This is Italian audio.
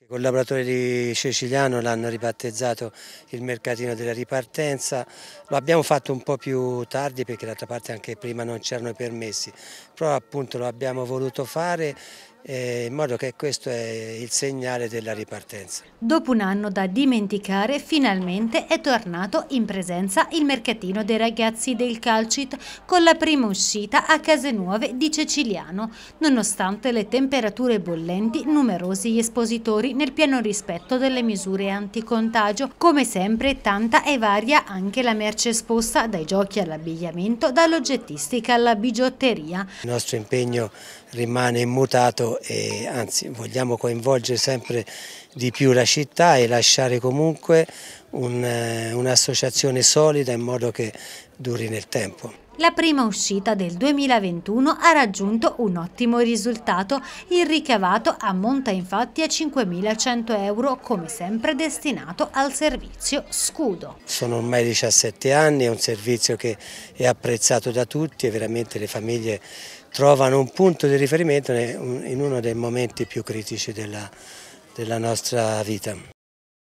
I collaboratori di Ceciliano l'hanno ribattezzato il mercatino della ripartenza, lo abbiamo fatto un po' più tardi perché d'altra parte anche prima non c'erano i permessi, però appunto lo abbiamo voluto fare eh, in modo che questo è il segnale della ripartenza. Dopo un anno da dimenticare, finalmente è tornato in presenza il mercatino dei ragazzi del Calcit con la prima uscita a Case Nuove di Ceciliano, nonostante le temperature bollenti, numerosi gli espositori nel pieno rispetto delle misure anticontagio, come sempre tanta e varia anche la merce esposta dai giochi all'abbigliamento, dall'oggettistica alla bigiotteria. Il nostro impegno rimane immutato e anzi vogliamo coinvolgere sempre di più la città e lasciare comunque eh, un'associazione un solida in modo che duri nel tempo. La prima uscita del 2021 ha raggiunto un ottimo risultato, il ricavato ammonta infatti a 5.100 euro come sempre destinato al servizio scudo. Sono ormai 17 anni, è un servizio che è apprezzato da tutti e veramente le famiglie trovano un punto di riferimento in uno dei momenti più critici della, della nostra vita.